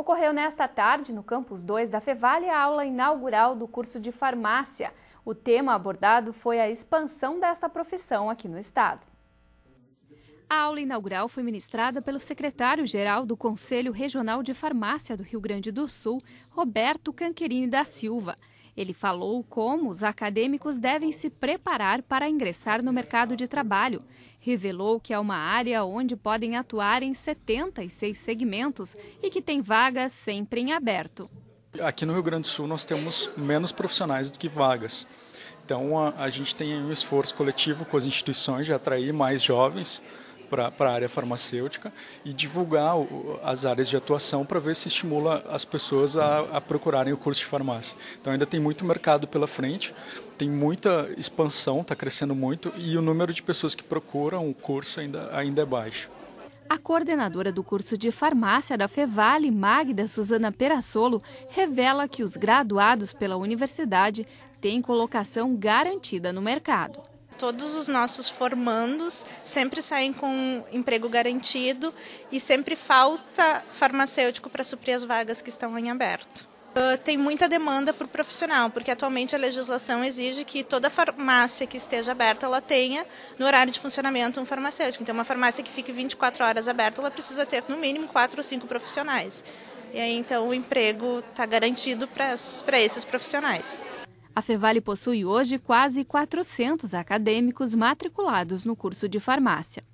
Ocorreu nesta tarde, no campus 2 da Fevale, a aula inaugural do curso de farmácia. O tema abordado foi a expansão desta profissão aqui no estado. A aula inaugural foi ministrada pelo secretário-geral do Conselho Regional de Farmácia do Rio Grande do Sul, Roberto Canquerini da Silva. Ele falou como os acadêmicos devem se preparar para ingressar no mercado de trabalho. Revelou que é uma área onde podem atuar em 76 segmentos e que tem vagas sempre em aberto. Aqui no Rio Grande do Sul nós temos menos profissionais do que vagas. Então a, a gente tem um esforço coletivo com as instituições de atrair mais jovens para a área farmacêutica e divulgar as áreas de atuação para ver se estimula as pessoas a, a procurarem o curso de farmácia. Então ainda tem muito mercado pela frente, tem muita expansão, está crescendo muito e o número de pessoas que procuram o curso ainda, ainda é baixo. A coordenadora do curso de farmácia da Fevale, Magda Suzana Perassolo, revela que os graduados pela universidade têm colocação garantida no mercado todos os nossos formandos sempre saem com um emprego garantido e sempre falta farmacêutico para suprir as vagas que estão em aberto. Uh, tem muita demanda por profissional, porque atualmente a legislação exige que toda farmácia que esteja aberta, ela tenha no horário de funcionamento um farmacêutico. Então, uma farmácia que fique 24 horas aberta, ela precisa ter no mínimo 4 ou 5 profissionais. E aí, então, o emprego está garantido para esses profissionais. A Fevale possui hoje quase 400 acadêmicos matriculados no curso de farmácia.